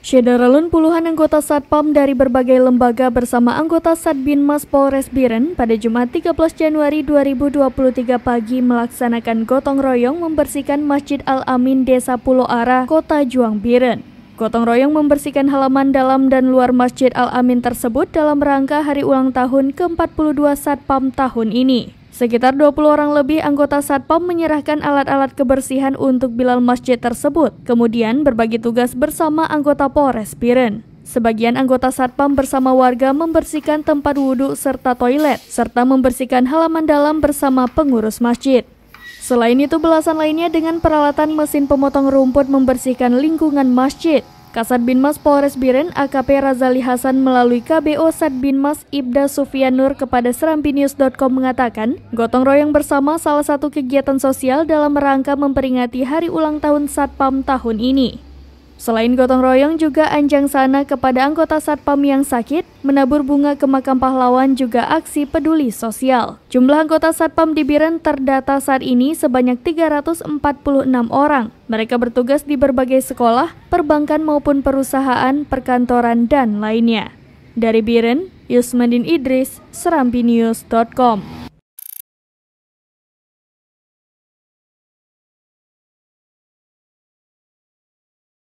Syederalun puluhan anggota Satpam dari berbagai lembaga bersama anggota Satbin Mas Polres Biren pada Jumat 13 Januari 2023 pagi melaksanakan gotong royong membersihkan Masjid Al-Amin Desa Pulau Ara, Kota Juang Biren. Gotong royong membersihkan halaman dalam dan luar Masjid Al-Amin tersebut dalam rangka hari ulang tahun ke-42 Satpam tahun ini. Sekitar 20 orang lebih anggota Satpam menyerahkan alat-alat kebersihan untuk Bilal Masjid tersebut, kemudian berbagi tugas bersama anggota Polres Piren. Sebagian anggota Satpam bersama warga membersihkan tempat wudhu serta toilet, serta membersihkan halaman dalam bersama pengurus masjid. Selain itu, belasan lainnya dengan peralatan mesin pemotong rumput membersihkan lingkungan masjid. Kasat Binmas Polres Biren AKP Razali Hasan melalui KBO Sat Binmas Ibda Sufianur kepada Serampinews.com mengatakan, gotong royong bersama salah satu kegiatan sosial dalam rangka memperingati hari ulang tahun Satpam tahun ini. Selain gotong royong juga Anjang Sana kepada anggota Satpam yang sakit, menabur bunga ke makam pahlawan juga aksi peduli sosial. Jumlah anggota Satpam di Biren terdata saat ini sebanyak 346 orang. Mereka bertugas di berbagai sekolah, perbankan maupun perusahaan, perkantoran, dan lainnya. Dari Biren, Yusmandin Idris, serambinews.com.